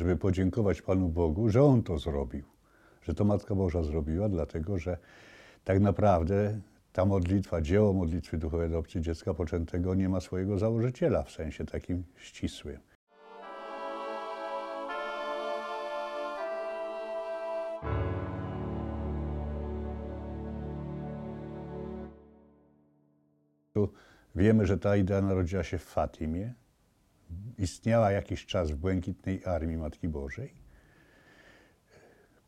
żeby podziękować Panu Bogu, że On to zrobił, że to Matka Boża zrobiła, dlatego że tak naprawdę ta modlitwa, dzieło modlitwy duchowej adopcji dziecka poczętego nie ma swojego założyciela w sensie takim ścisłym. Tu wiemy, że ta idea narodziła się w Fatimie, istniała jakiś czas w Błękitnej Armii Matki Bożej.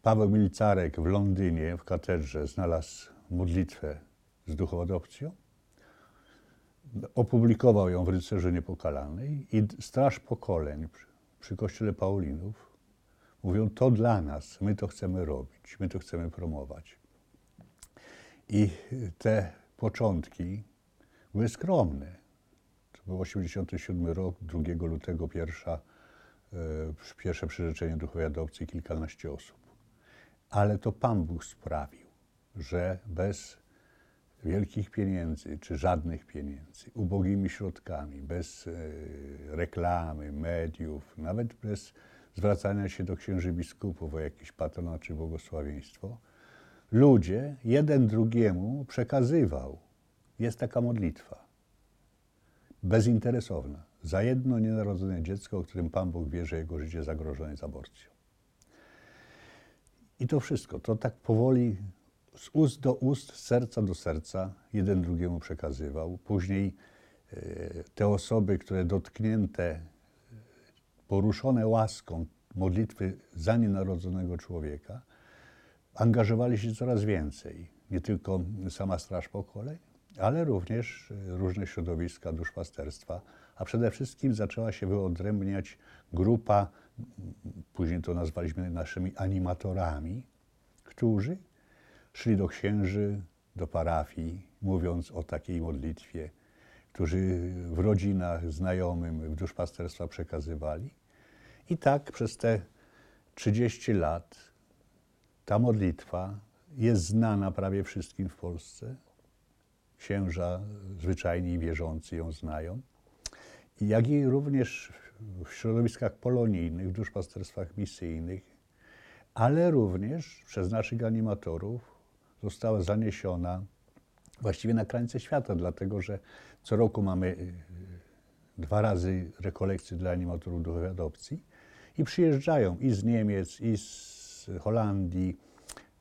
Paweł Milicarek w Londynie w katedrze znalazł modlitwę z duchowodowcją. Opublikował ją w Rycerzu Niepokalanej i Straż Pokoleń przy Kościele Paulinów mówią, to dla nas, my to chcemy robić, my to chcemy promować. I te początki były skromne był 87 rok, 2 lutego pierwsza, e, pierwsze przyrzeczenie duchowej adopcji kilkanaście osób. Ale to Pan Bóg sprawił, że bez wielkich pieniędzy czy żadnych pieniędzy, ubogimi środkami, bez e, reklamy, mediów, nawet bez zwracania się do księży biskupów o jakiś patronat czy błogosławieństwo, ludzie jeden drugiemu przekazywał. Jest taka modlitwa bezinteresowna za jedno nienarodzone dziecko, o którym Pan Bóg wie, że jego życie zagrożone jest aborcją. I to wszystko, to tak powoli z ust do ust, z serca do serca, jeden drugiemu przekazywał. Później e, te osoby, które dotknięte, e, poruszone łaską modlitwy za nienarodzonego człowieka, angażowali się coraz więcej. Nie tylko sama Straż Pokoleń, ale również e, różne środowiska duszpasterstwa, a przede wszystkim zaczęła się wyodrębniać grupa, później to nazwaliśmy naszymi animatorami, którzy szli do księży, do parafii, mówiąc o takiej modlitwie, którzy w rodzinach znajomym w duszpasterstwa przekazywali. I tak przez te 30 lat ta modlitwa jest znana prawie wszystkim w Polsce księża zwyczajni i wierzący ją znają, jak i również w środowiskach polonijnych, w duszpasterstwach misyjnych, ale również przez naszych animatorów została zaniesiona właściwie na krańce świata, dlatego że co roku mamy y, dwa razy rekolekcje dla animatorów duchowej adopcji i przyjeżdżają i z Niemiec, i z Holandii,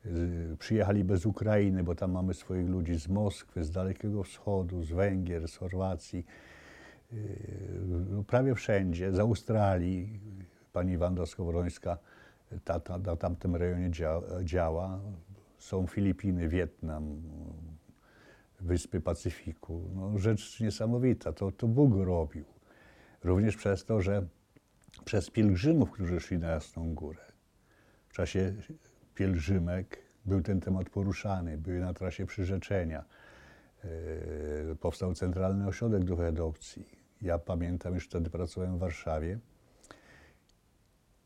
Y, przyjechali bez Ukrainy, bo tam mamy swoich ludzi z Moskwy, z Dalekiego Wschodu, z Węgier, z Chorwacji, y, no, prawie wszędzie, z Australii. Pani Wanda Skowrońska ta, ta, na tamtym rejonie działa. Są Filipiny, Wietnam, Wyspy Pacyfiku. No, rzecz niesamowita, to, to Bóg robił. Również przez to, że przez pielgrzymów, którzy szli na Jasną Górę. W czasie pielgrzymek był ten temat poruszany. Były na trasie przyrzeczenia. Yy, powstał Centralny Ośrodek do Adopcji. Ja pamiętam, już wtedy pracowałem w Warszawie.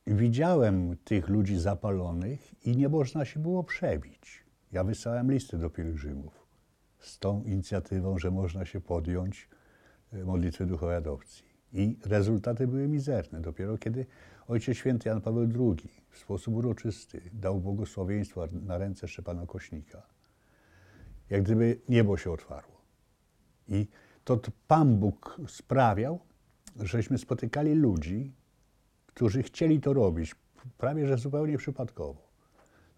Widziałem tych ludzi zapalonych i nie można się było przebić. Ja wysłałem listy do pielgrzymów z tą inicjatywą, że można się podjąć e, modlitwy duchowej adopcji. I rezultaty były mizerne. Dopiero kiedy Ojciec Święty Jan Paweł II w sposób uroczysty dał błogosławieństwo na ręce Szczepana Kośnika. Jak gdyby niebo się otwarło. I to Pan Bóg sprawiał, żeśmy spotykali ludzi, którzy chcieli to robić, prawie że zupełnie przypadkowo.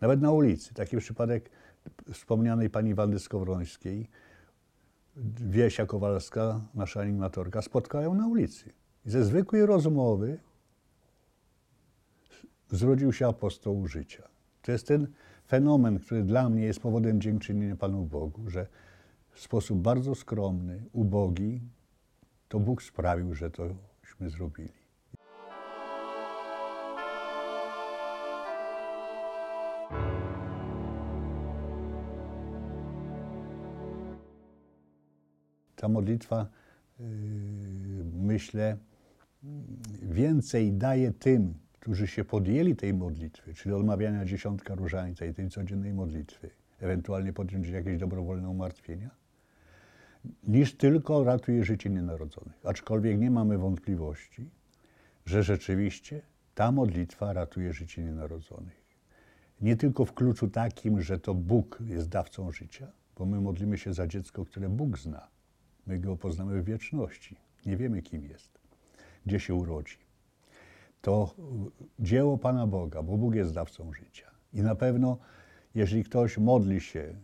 Nawet na ulicy. Taki przypadek wspomnianej pani Wandy Skowrońskiej, Wiesia Kowalska, nasza animatorka, spotkała ją na ulicy. I ze zwykłej rozmowy zrodził się apostoł życia. To jest ten fenomen, który dla mnie jest powodem dziękczynienia Panu Bogu, że w sposób bardzo skromny, ubogi, to Bóg sprawił, że tośmy zrobili. Ta modlitwa, yy, myślę, więcej daje tym, którzy się podjęli tej modlitwy, czyli odmawiania dziesiątka różańca i tej codziennej modlitwy, ewentualnie podjąć jakieś dobrowolne umartwienia, niż tylko ratuje życie nienarodzonych. Aczkolwiek nie mamy wątpliwości, że rzeczywiście ta modlitwa ratuje życie nienarodzonych. Nie tylko w kluczu takim, że to Bóg jest dawcą życia, bo my modlimy się za dziecko, które Bóg zna. My go poznamy w wieczności. Nie wiemy, kim jest, gdzie się urodzi to dzieło Pana Boga, bo Bóg jest dawcą życia. I na pewno, jeżeli ktoś modli się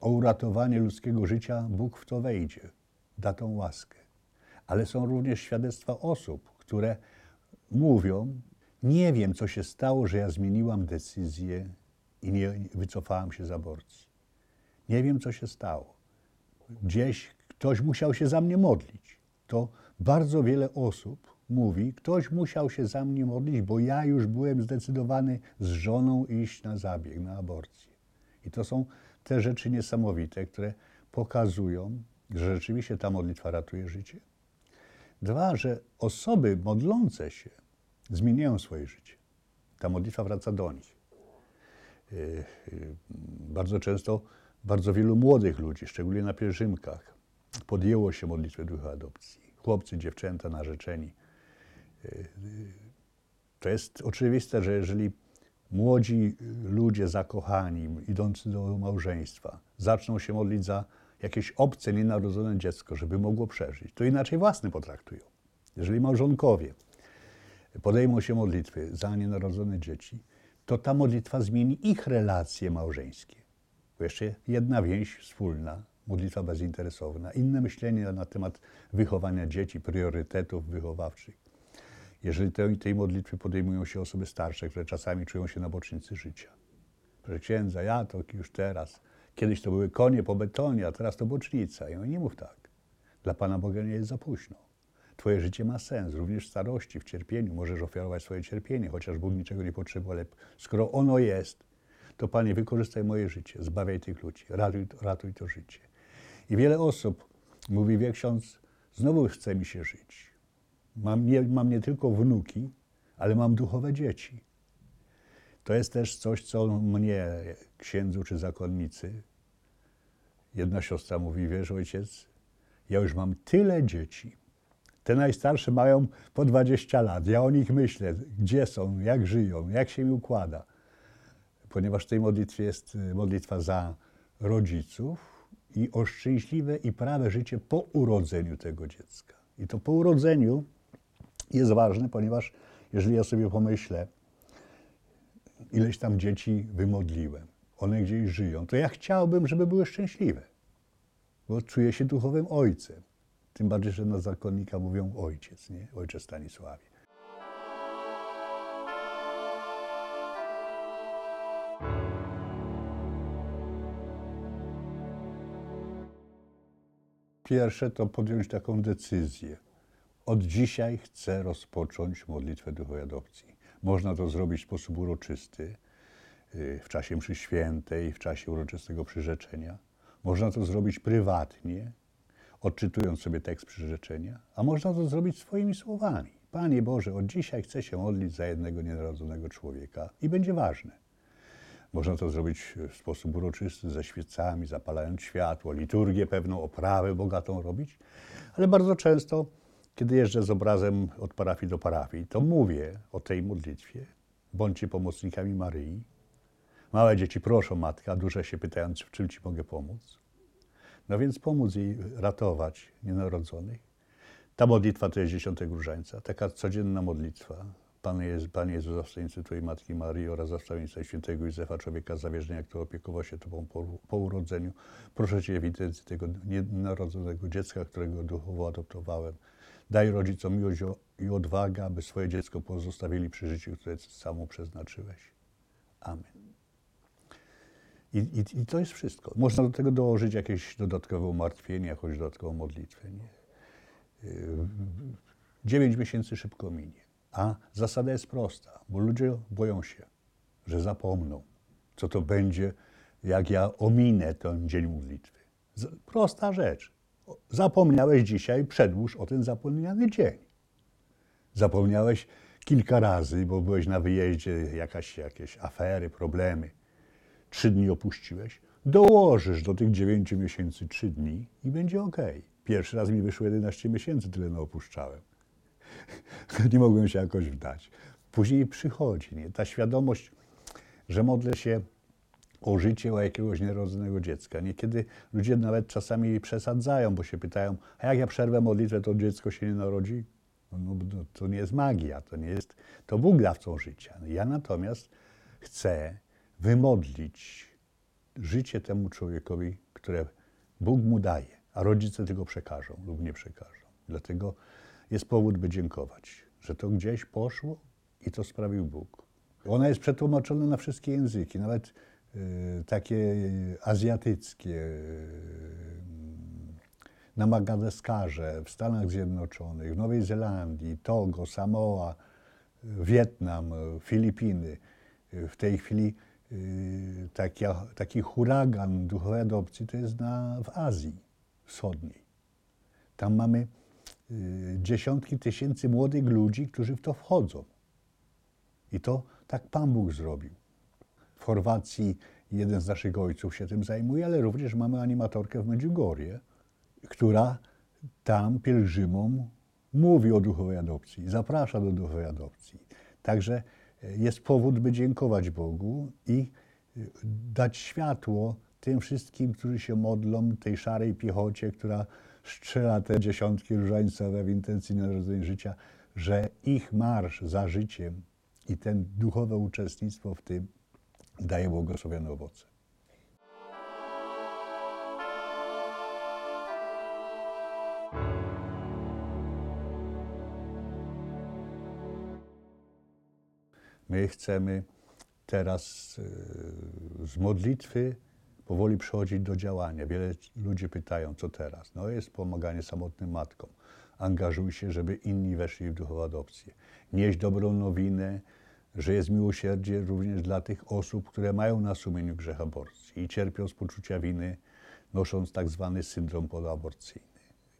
o uratowanie ludzkiego życia, Bóg w to wejdzie, da tą łaskę. Ale są również świadectwa osób, które mówią, nie wiem, co się stało, że ja zmieniłam decyzję i nie wycofałam się z aborcji. Nie wiem, co się stało. Gdzieś ktoś musiał się za mnie modlić. To bardzo wiele osób mówi, ktoś musiał się za mnie modlić, bo ja już byłem zdecydowany z żoną iść na zabieg, na aborcję. I to są te rzeczy niesamowite, które pokazują, że rzeczywiście ta modlitwa ratuje życie. Dwa, że osoby modlące się zmieniają swoje życie. Ta modlitwa wraca do nich. Yy, bardzo często, bardzo wielu młodych ludzi, szczególnie na pielgrzymkach, podjęło się modlitwy ducha adopcji. Chłopcy, dziewczęta, narzeczeni. To jest oczywiste, że jeżeli młodzi ludzie zakochani, idący do małżeństwa, zaczną się modlić za jakieś obce, nienarodzone dziecko, żeby mogło przeżyć, to inaczej własne potraktują. Jeżeli małżonkowie podejmą się modlitwy za nienarodzone dzieci, to ta modlitwa zmieni ich relacje małżeńskie. Bo jeszcze jedna więź wspólna, modlitwa bezinteresowna, inne myślenie na temat wychowania dzieci, priorytetów wychowawczych. Jeżeli tej, tej modlitwy podejmują się osoby starsze, które czasami czują się na bocznicy życia. Proszę księdza, ja to już teraz. Kiedyś to były konie po betonie, a teraz to bocznica. I on nie mów tak. Dla Pana Boga nie jest za późno. Twoje życie ma sens, również w starości, w cierpieniu. Możesz ofiarować swoje cierpienie, chociaż Bóg niczego nie potrzebuje, ale skoro ono jest, to Panie, wykorzystaj moje życie, zbawiaj tych ludzi, ratuj, ratuj to życie. I wiele osób mówi, wie ksiądz, znowu chce mi się żyć. Mam nie, mam nie tylko wnuki, ale mam duchowe dzieci. To jest też coś, co mnie, księdzu czy zakonnicy, jedna siostra mówi, wiesz ojciec, ja już mam tyle dzieci. Te najstarsze mają po 20 lat. Ja o nich myślę, gdzie są, jak żyją, jak się mi układa. Ponieważ w tej modlitwie jest y, modlitwa za rodziców i o szczęśliwe i prawe życie po urodzeniu tego dziecka. I to po urodzeniu jest ważny, ponieważ jeżeli ja sobie pomyślę, ileś tam dzieci wymodliłem, one gdzieś żyją, to ja chciałbym, żeby były szczęśliwe, bo czuję się duchowym ojcem. Tym bardziej, że na zakonnika mówią ojciec, nie? Ojcze Stanisławie. Pierwsze to podjąć taką decyzję od dzisiaj chcę rozpocząć modlitwę duchowej adopcji. Można to zrobić w sposób uroczysty, y, w czasie mszy świętej, w czasie uroczystego przyrzeczenia. Można to zrobić prywatnie, odczytując sobie tekst przyrzeczenia, a można to zrobić swoimi słowami. Panie Boże, od dzisiaj chcę się modlić za jednego nienarodzonego człowieka i będzie ważne. Można to zrobić w sposób uroczysty, ze świecami, zapalając światło, liturgię pewną, oprawę bogatą robić, ale bardzo często kiedy jeżdżę z obrazem od parafii do parafii, to mówię o tej modlitwie. Bądźcie pomocnikami Maryi. Małe dzieci proszą matka, a duże się pytają, w czym ci mogę pomóc. No więc pomóc jej ratować nienarodzonych. Ta modlitwa to jest dziesiątek różańca, taka codzienna modlitwa. Pan, jest, Pan Jezus Twojej Matki Marii oraz zastawieńca świętego Józefa, człowieka zawierzenia, który opiekował się Tobą po, po urodzeniu. Proszę Cię ewidencji tego nienarodzonego dziecka, którego duchowo adoptowałem. Daj rodzicom miłość i odwagę, aby swoje dziecko pozostawili przy życiu, które samo przeznaczyłeś. Amen. I, i, I, to jest wszystko. Można do tego dołożyć jakieś dodatkowe umartwienie, jakąś dodatkową modlitwę. Nie? Y, dziewięć miesięcy szybko minie. A zasada jest prosta, bo ludzie boją się, że zapomną, co to będzie, jak ja ominę ten dzień modlitwy. Prosta rzecz. Zapomniałeś dzisiaj, przedłuż o ten zapomniany dzień. Zapomniałeś kilka razy, bo byłeś na wyjeździe, jakaś, jakieś afery, problemy. Trzy dni opuściłeś, dołożysz do tych dziewięciu miesięcy trzy dni i będzie ok. Pierwszy raz mi wyszło 11 miesięcy, tyle no opuszczałem. nie mogłem się jakoś wdać. Później przychodzi nie? ta świadomość, że modlę się o życie o jakiegoś nierodzonego dziecka. Niekiedy ludzie nawet czasami przesadzają, bo się pytają, a jak ja przerwę modlitwę, to dziecko się nie narodzi? No, no, to nie jest magia, to nie jest, to Bóg dawcą życia. Ja natomiast chcę wymodlić życie temu człowiekowi, które Bóg mu daje, a rodzice tego przekażą lub nie przekażą. Dlatego jest powód, by dziękować, że to gdzieś poszło i to sprawił Bóg. Ona jest przetłumaczona na wszystkie języki, nawet Y, takie y, azjatyckie, y, na Madagaskarze, w Stanach Zjednoczonych, w Nowej Zelandii, Togo, Samoa, Wietnam, Filipiny. W tej chwili taki, taki huragan duchowej adopcji to jest na, w Azji Wschodniej. Tam mamy dziesiątki tysięcy młodych ludzi, którzy w to wchodzą. I to tak Pan Bóg zrobił. Chorwacji jeden z naszych ojców się tym zajmuje, ale również mamy animatorkę w Medjugorje, która tam pielgrzymom mówi o duchowej adopcji, zaprasza do duchowej adopcji. Także e, jest powód, by dziękować Bogu i e, dać światło tym wszystkim, którzy się modlą, tej szarej piechocie, która strzela te dziesiątki różańcowe w intencji narodzenia życia, że ich marsz za życiem i ten duchowe uczestnictwo w tym daje błogosławione owoce. My chcemy teraz y, z modlitwy powoli przechodzić do działania. Wiele ludzi pytają, co teraz? No jest pomaganie samotnym matkom. Angażuj się, żeby inni weszli w duchową adopcję. Nieść dobrą nowinę, że jest miłosierdzie również dla tych osób, które mają na sumieniu grzech aborcji i cierpią z poczucia winy, nosząc tak zwany syndrom podaborcyjny.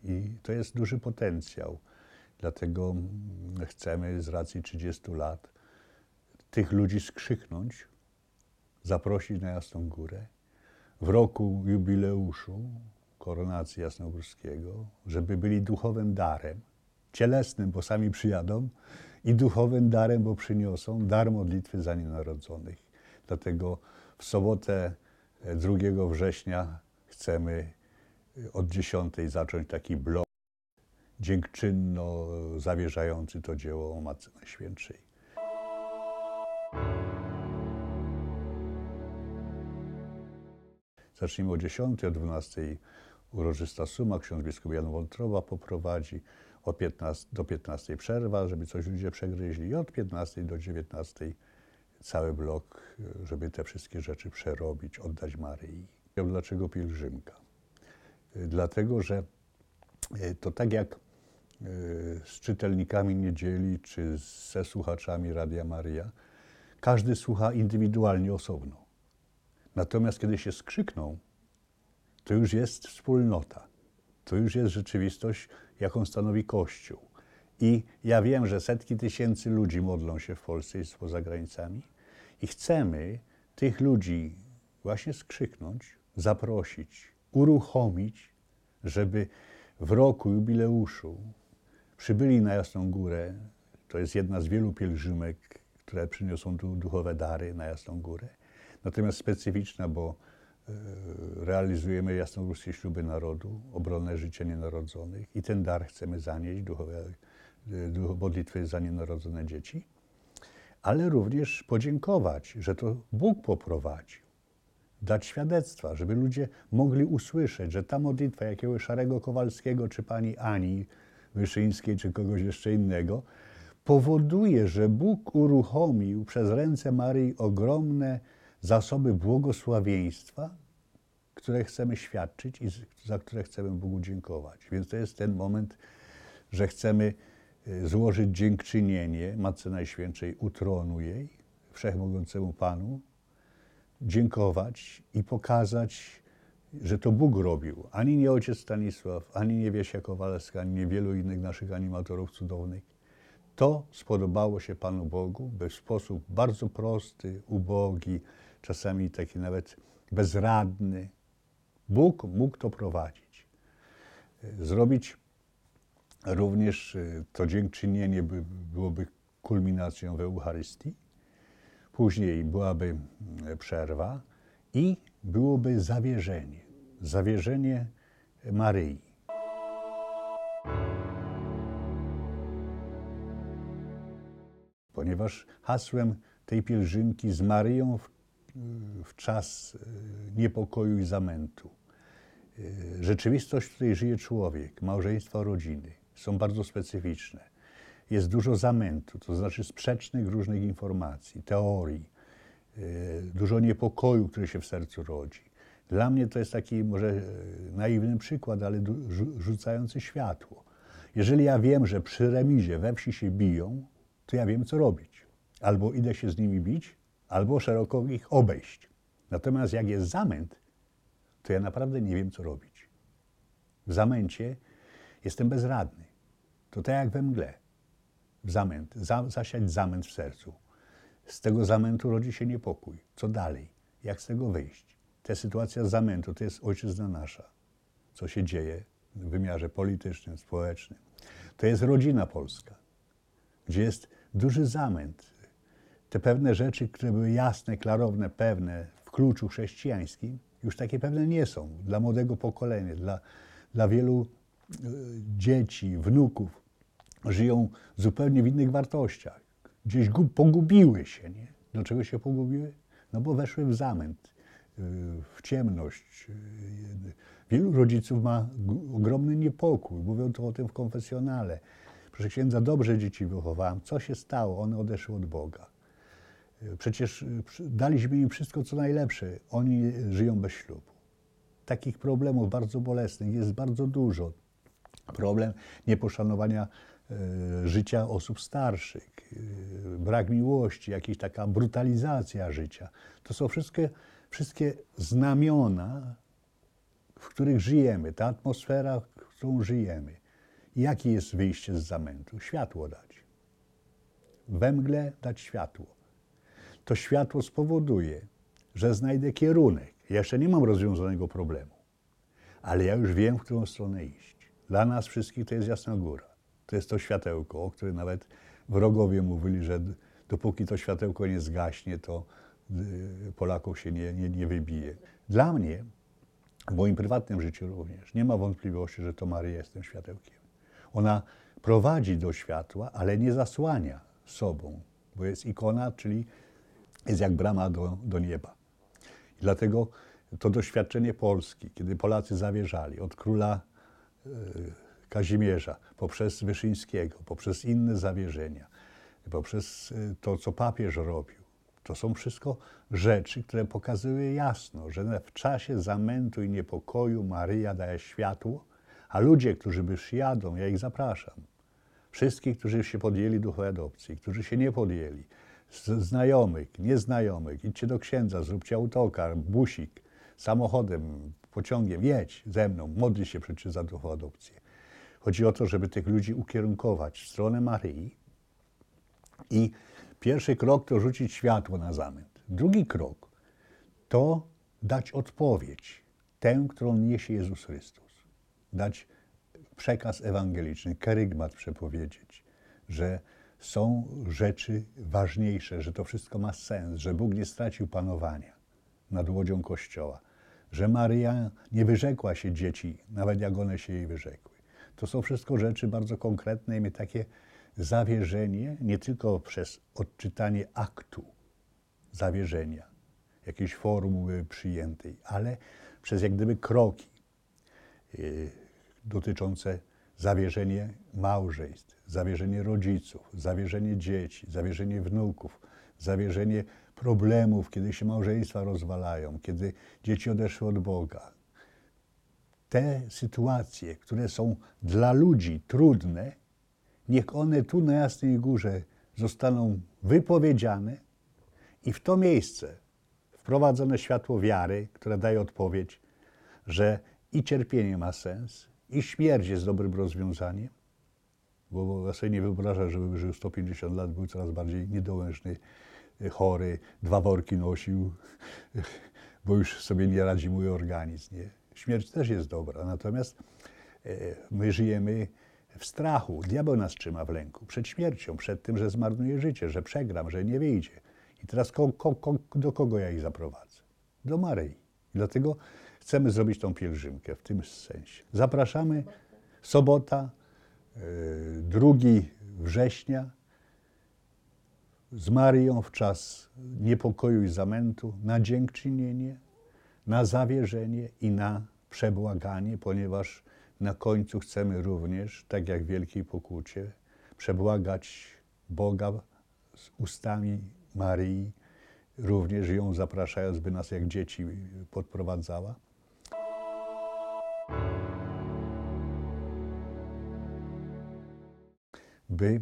I to jest duży potencjał. Dlatego chcemy z racji 30 lat tych ludzi skrzyknąć, zaprosić na Jasną Górę w roku jubileuszu koronacji Jasnogórskiego, żeby byli duchowym darem cielesnym, bo sami przyjadą, i duchowym darem, bo przyniosą dar modlitwy za nienarodzonych. Dlatego w sobotę 2 e, września chcemy e, od 10 zacząć taki blok dziękczynno e, zawierzający to dzieło Matce Najświętszej. Zacznijmy o 10, o 12 uroczysta suma, ksiądz biskup Jan Wątroba poprowadzi od 15, do 15 przerwa, żeby coś ludzie przegryźli i od 15 do 19 cały blok, żeby te wszystkie rzeczy przerobić, oddać Maryi. Dlaczego pielgrzymka? Dlatego, że e, to tak jak e, z czytelnikami niedzieli czy ze słuchaczami Radia Maria, każdy słucha indywidualnie, osobno. Natomiast kiedy się skrzykną, to już jest wspólnota, to już jest rzeczywistość jaką stanowi Kościół. I ja wiem, że setki tysięcy ludzi modlą się w Polsce i poza granicami, i chcemy tych ludzi właśnie skrzyknąć, zaprosić, uruchomić, żeby w roku jubileuszu przybyli na Jasną Górę. To jest jedna z wielu pielgrzymek, które przyniosą tu duchowe dary na Jasną Górę. Natomiast specyficzna, bo realizujemy jasnogórskie śluby narodu, obronę życia nienarodzonych i ten dar chcemy zanieść, duchowe, modlitwy za nienarodzone dzieci, ale również podziękować, że to Bóg poprowadził, dać świadectwa, żeby ludzie mogli usłyszeć, że ta modlitwa jakiegoś Szarego Kowalskiego, czy pani Ani Wyszyńskiej, czy kogoś jeszcze innego, powoduje, że Bóg uruchomił przez ręce Maryi ogromne zasoby błogosławieństwa, które chcemy świadczyć i za które chcemy Bogu dziękować. Więc to jest ten moment, że chcemy e, złożyć dziękczynienie Matce Najświętszej u tronu jej, Wszechmogącemu Panu, dziękować i pokazać, że to Bóg robił. Ani nie ojciec Stanisław, ani nie Wiesia Kowalska, ani nie wielu innych naszych animatorów cudownych. To spodobało się Panu Bogu w sposób bardzo prosty, ubogi, czasami taki nawet bezradny. Bóg mógł to prowadzić. Zrobić również y, to dziękczynienie by, byłoby kulminacją w Eucharystii. Później byłaby y, przerwa i byłoby zawierzenie. Zawierzenie Maryi. Ponieważ hasłem tej pielgrzymki z Maryją w w czas y, niepokoju i zamętu. Y, rzeczywistość, w której żyje człowiek, małżeństwa, rodziny są bardzo specyficzne. Jest dużo zamętu, to znaczy sprzecznych różnych informacji, teorii, y, dużo niepokoju, który się w sercu rodzi. Dla mnie to jest taki może naiwny przykład, ale rzucający światło. Jeżeli ja wiem, że przy remizie we wsi się biją, to ja wiem, co robić. Albo idę się z nimi bić, albo szeroko ich obejść. Natomiast jak jest zamęt, to ja naprawdę nie wiem, co robić. W zamęcie jestem bezradny. To tak jak we mgle. W zamęt, za, zasiać zamęt w sercu. Z tego zamętu rodzi się niepokój. Co dalej? Jak z tego wyjść? Ta sytuacja zamętu to jest ojczyzna nasza. Co się dzieje w wymiarze politycznym, społecznym. To jest rodzina polska, gdzie jest duży zamęt te pewne rzeczy, które były jasne, klarowne, pewne w kluczu chrześcijańskim, już takie pewne nie są dla młodego pokolenia, dla, dla wielu e, dzieci, wnuków. Żyją zupełnie w innych wartościach. Gdzieś pogubiły się. Nie? Dlaczego się pogubiły? No bo weszły w zamęt, e, w ciemność. E, wielu rodziców ma ogromny niepokój. Mówią to o tym w konfesjonale. Proszę księdza, dobrze dzieci wychowałam. Co się stało? One odeszły od Boga. Przecież y, daliśmy im wszystko, co najlepsze. Oni żyją bez ślubu. Takich problemów bardzo bolesnych jest bardzo dużo. Problem nieposzanowania y, życia osób starszych, y, brak miłości, jakaś taka brutalizacja życia. To są wszystkie, wszystkie znamiona, w których żyjemy, ta atmosfera, w którą żyjemy. Jakie jest wyjście z zamętu? Światło dać. Węgle dać światło to światło spowoduje, że znajdę kierunek. Ja jeszcze nie mam rozwiązanego problemu, ale ja już wiem, w którą stronę iść. Dla nas wszystkich to jest jasna góra. To jest to światełko, o którym nawet wrogowie mówili, że dopóki to światełko nie zgaśnie, to y, Polaków się nie, nie, nie wybije. Dla mnie, w moim prywatnym życiu również, nie ma wątpliwości, że to Maryja jest tym światełkiem. Ona prowadzi do światła, ale nie zasłania sobą, bo jest ikona, czyli jest jak brama do, do nieba. I dlatego to doświadczenie Polski, kiedy Polacy zawierzali od króla e, Kazimierza, poprzez Wyszyńskiego, poprzez inne zawierzenia, poprzez e, to, co papież robił, to są wszystko rzeczy, które pokazują jasno, że w czasie zamętu i niepokoju Maryja daje światło, a ludzie, którzy jadą, ja ich zapraszam. Wszystkich, którzy się podjęli duchowej adopcji, którzy się nie podjęli, znajomych, nieznajomych, idźcie do księdza, zróbcie autokar, busik, samochodem, pociągiem, jedź ze mną, modli się przecież za ducha adopcję. Chodzi o to, żeby tych ludzi ukierunkować w stronę Maryi i pierwszy krok to rzucić światło na zamęt. Drugi krok to dać odpowiedź, tę, którą niesie Jezus Chrystus. Dać przekaz ewangeliczny, kerygmat przepowiedzieć, że są rzeczy ważniejsze, że to wszystko ma sens, że Bóg nie stracił panowania nad łodzią Kościoła, że Maryja nie wyrzekła się dzieci, nawet jak one się jej wyrzekły. To są wszystko rzeczy bardzo konkretne i my takie zawierzenie, nie tylko przez odczytanie aktu zawierzenia, jakiejś formuły przyjętej, ale przez jak gdyby kroki y, dotyczące zawierzenia małżeństw, zawierzenie rodziców, zawierzenie dzieci, zawierzenie wnuków, zawierzenie problemów, kiedy się małżeństwa rozwalają, kiedy dzieci odeszły od Boga. Te sytuacje, które są dla ludzi trudne, niech one tu na Jasnej Górze zostaną wypowiedziane i w to miejsce wprowadzone światło wiary, które daje odpowiedź, że i cierpienie ma sens, i śmierć jest dobrym rozwiązaniem, bo ja sobie nie wyobrażam, żeby żył 150 lat, był coraz bardziej niedołężny, e, chory, dwa worki nosił, bo już sobie nie radzi mój organizm. Nie? Śmierć też jest dobra, natomiast e, my żyjemy w strachu. Diabeł nas trzyma w lęku przed śmiercią, przed tym, że zmarnuję życie, że przegram, że nie wyjdzie. I teraz ko, ko, ko, do kogo ja ich zaprowadzę? Do Maryi. Dlatego chcemy zrobić tą pielgrzymkę w tym sensie. Zapraszamy. Sobota, 2 e, września z Marią w czas niepokoju i zamętu na dziękczynienie, na zawierzenie i na przebłaganie, ponieważ na końcu chcemy również, tak jak w Wielkiej Pokucie, przebłagać Boga z ustami Marii, również ją zapraszając, by nas jak dzieci podprowadzała. by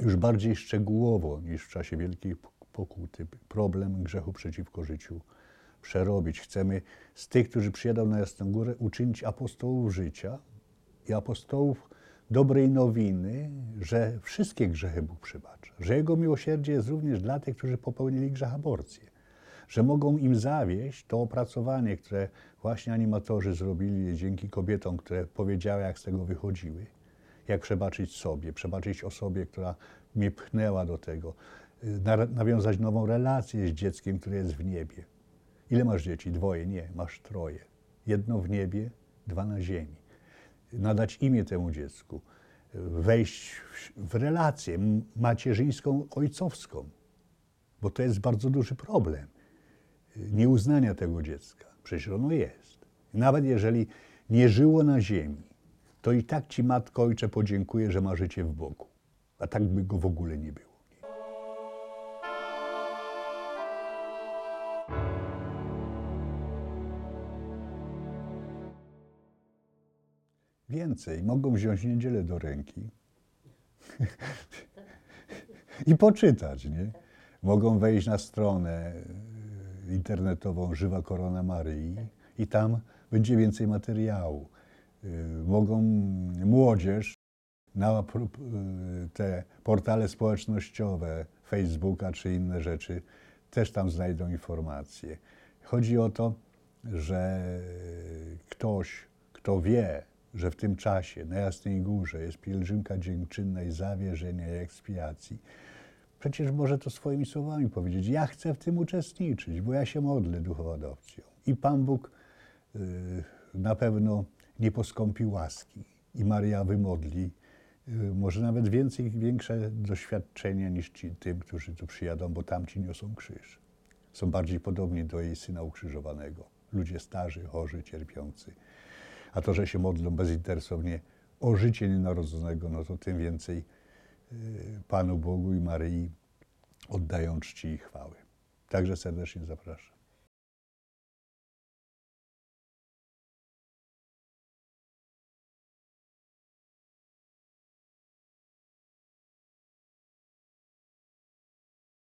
już bardziej szczegółowo niż w czasie wielkiej pokuty problem grzechu przeciwko życiu przerobić. Chcemy z tych, którzy przyjadą na Jasną Górę, uczynić apostołów życia i apostołów dobrej nowiny, że wszystkie grzechy Bóg przybacza, że Jego miłosierdzie jest również dla tych, którzy popełnili grzech aborcji, że mogą im zawieść to opracowanie, które właśnie animatorzy zrobili dzięki kobietom, które powiedziały, jak z tego wychodziły jak przebaczyć sobie, przebaczyć osobie, która mnie pchnęła do tego, y, nawiązać nową relację z dzieckiem, które jest w niebie. Ile masz dzieci? Dwoje? Nie, masz troje. Jedno w niebie, dwa na ziemi. Nadać imię temu dziecku, wejść w, relację macierzyńską, ojcowską, bo to jest bardzo duży problem y, nieuznania tego dziecka. Przecież ono jest. Nawet jeżeli nie żyło na ziemi, to i tak ci matko ojcze podziękuję, że ma życie w Bogu. A tak by go w ogóle nie było. Więcej, mogą wziąć niedzielę do ręki i poczytać, nie? Mogą wejść na stronę e, internetową Żywa Korona Maryi i tam będzie więcej materiału. Y, mogą młodzież na y, te portale społecznościowe, Facebooka czy inne rzeczy, też tam znajdą informacje. Chodzi o to, że ktoś, kto wie, że w tym czasie na Jasnej Górze jest pielgrzymka i zawierzenia i ekspiacji, przecież może to swoimi słowami powiedzieć. Ja chcę w tym uczestniczyć, bo ja się modlę adopcją. I Pan Bóg y, na pewno nie poskąpi łaski. I Maria wymodli y, może nawet więcej, większe doświadczenia niż ci, tym, którzy tu przyjadą, bo tamci niosą krzyż. Są bardziej podobni do jej syna ukrzyżowanego. Ludzie starzy, chorzy, cierpiący. A to, że się modlą bezinteresownie o życie nienarodzonego, no to tym więcej y, Panu Bogu i Maryi oddają czci i chwały. Także serdecznie zapraszam.